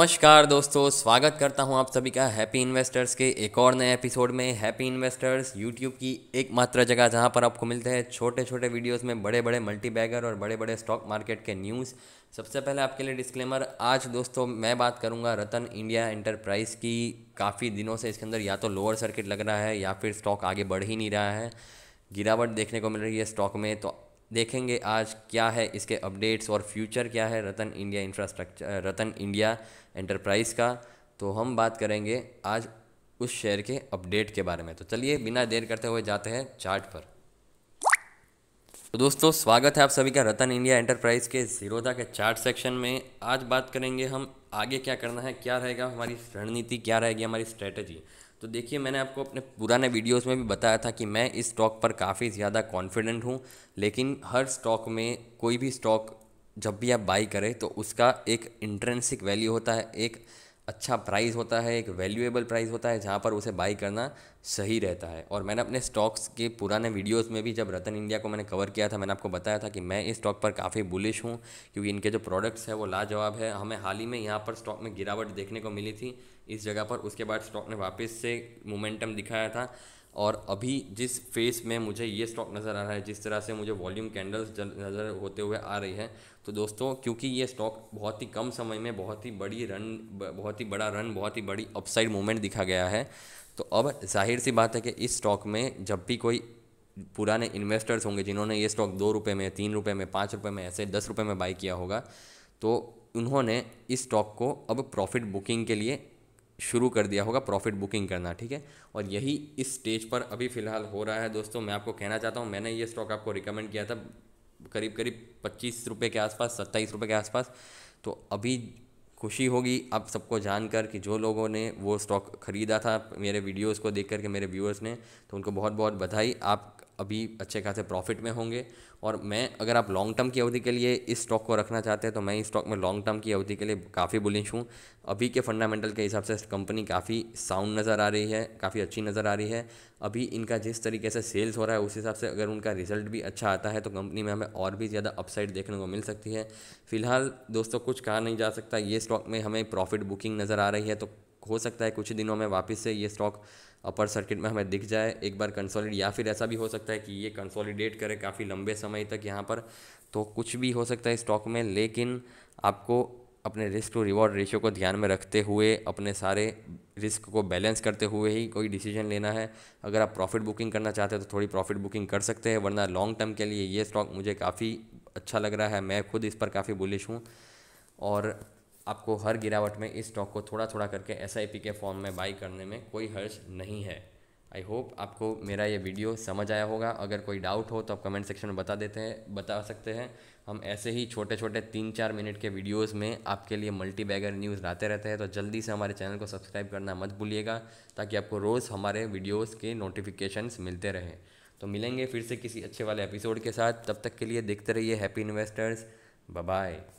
नमस्कार दोस्तों स्वागत करता हूं आप सभी का हैप्पी इन्वेस्टर्स के एक और नए एपिसोड में हैप्पी इन्वेस्टर्स यूट्यूब की एकमात्र जगह जहां पर आपको मिलते हैं छोटे छोटे वीडियोस में बड़े बड़े मल्टी बैगर और बड़े बड़े स्टॉक मार्केट के न्यूज़ सबसे पहले आपके लिए डिस्क्लेमर आज दोस्तों मैं बात करूंगा रतन इंडिया एंटरप्राइज की काफ़ी दिनों से इसके अंदर या तो लोअर सर्किट लग रहा है या फिर स्टॉक आगे बढ़ ही नहीं रहा है गिरावट देखने को मिल रही है स्टॉक में तो देखेंगे आज क्या है इसके अपडेट्स और फ्यूचर क्या है Ratan India infrastructure Ratan India enterprise का तो हम बात करेंगे आज उस शेयर के अपडेट के बारे में तो चलिए बिना देर करते हुए जाते हैं चार्ट पर तो दोस्तों स्वागत है आप सभी का रतन इंडिया एंटरप्राइज के जीरोधा के चार्ट सेक्शन में आज बात करेंगे हम आगे क्या करना है क्या रहेगा हमारी रणनीति क्या रहेगी हमारी स्ट्रेटजी तो देखिए मैंने आपको अपने पुराने वीडियोस में भी बताया था कि मैं इस स्टॉक पर काफ़ी ज़्यादा कॉन्फिडेंट हूँ लेकिन हर स्टॉक में कोई भी स्टॉक जब भी आप बाई करें तो उसका एक इंट्रेंसिक वैल्यू होता है एक अच्छा प्राइस होता है एक वैल्यूएबल प्राइस होता है जहाँ पर उसे बाई करना सही रहता है और मैंने अपने स्टॉक्स के पुराने वीडियोस में भी जब रतन इंडिया को मैंने कवर किया था मैंने आपको बताया था कि मैं इस स्टॉक पर काफ़ी बुलिश हूँ क्योंकि इनके जो प्रोडक्ट्स है वो लाजवाब है हमें हाल ही में यहाँ पर स्टॉक में गिरावट देखने को मिली थी इस जगह पर उसके बाद स्टॉक ने वापस से मोमेंटम दिखाया था और अभी जिस फेस में मुझे ये स्टॉक नज़र आ रहा है जिस तरह से मुझे वॉल्यूम कैंडल्स नज़र होते हुए आ रही है तो दोस्तों क्योंकि ये स्टॉक बहुत ही कम समय में बहुत ही बड़ी रन बहुत ही बड़ा रन बहुत ही बड़ी अपसाइड मूवमेंट दिखा गया है तो अब जाहिर सी बात है कि इस स्टॉक में जब भी कोई पुराने इन्वेस्टर्स होंगे जिन्होंने ये स्टॉक दो रुपये में तीन रुपये में पाँच रुपये में ऐसे दस रुपये में बाई किया होगा तो उन्होंने इस स्टॉक को अब प्रॉफिट बुकिंग के लिए शुरू कर दिया होगा प्रॉफिट बुकिंग करना ठीक है और यही इस स्टेज पर अभी फ़िलहाल हो रहा है दोस्तों मैं आपको कहना चाहता हूँ मैंने ये स्टॉक आपको रिकमेंड किया था करीब करीब पच्चीस रुपये के आसपास सत्ताईस रुपये के आसपास तो अभी खुशी होगी आप सबको जानकर कि जो लोगों ने वो स्टॉक ख़रीदा था मेरे वीडियोस को देख कर के मेरे व्यूअर्स ने तो उनको बहुत बहुत बधाई आप अभी अच्छे खासे प्रॉफिट में होंगे और मैं अगर आप लॉन्ग टर्म की अवधि के लिए इस स्टॉक को रखना चाहते हैं तो मैं इस स्टॉक में लॉन्ग टर्म की अवधि के लिए काफ़ी बुलिश हूँ अभी के फंडामेंटल के हिसाब से कंपनी काफ़ी साउंड नज़र आ रही है काफ़ी अच्छी नज़र आ रही है अभी इनका जिस तरीके से सेल्स हो रहा है उस हिसाब से अगर उनका रिजल्ट भी अच्छा आता है तो कंपनी में हमें और भी ज़्यादा अपसाइड देखने को मिल सकती है फिलहाल दोस्तों कुछ कहा नहीं जा सकता ये स्टॉक में हमें प्रॉफिट बुकिंग नज़र आ रही है तो हो सकता है कुछ दिनों में वापस से ये स्टॉक अपर सर्किट में हमें दिख जाए एक बार कंसोलिड या फिर ऐसा भी हो सकता है कि ये कंसोलिडेट करे काफ़ी लंबे समय तक यहाँ पर तो कुछ भी हो सकता है स्टॉक में लेकिन आपको अपने रिस्क टू रिवॉर्ड रेशियो को ध्यान में रखते हुए अपने सारे रिस्क को बैलेंस करते हुए ही कोई डिसीजन लेना है अगर आप प्रॉफिट बुकिंग करना चाहते हैं तो थोड़ी प्रॉफिट बुकिंग कर सकते हैं वरना लॉन्ग टर्म के लिए ये स्टॉक मुझे काफ़ी अच्छा लग रहा है मैं खुद इस पर काफ़ी बुलिश हूँ और आपको हर गिरावट में इस स्टॉक को थोड़ा थोड़ा करके एस के फॉर्म में बाई करने में कोई हर्ज नहीं है आई होप आपको मेरा ये वीडियो समझ आया होगा अगर कोई डाउट हो तो आप कमेंट सेक्शन में बता देते हैं बता सकते हैं हम ऐसे ही छोटे छोटे तीन चार मिनट के वीडियोस में आपके लिए मल्टी बैगर न्यूज़ लाते रहते हैं तो जल्दी से हमारे चैनल को सब्सक्राइब करना मत भूलिएगा ताकि आपको रोज़ हमारे वीडियोज़ के नोटिफिकेशंस मिलते रहें तो मिलेंगे फिर से किसी अच्छे वाले एपिसोड के साथ तब तक के लिए देखते रहिए हैप्पी इन्वेस्टर्स बाय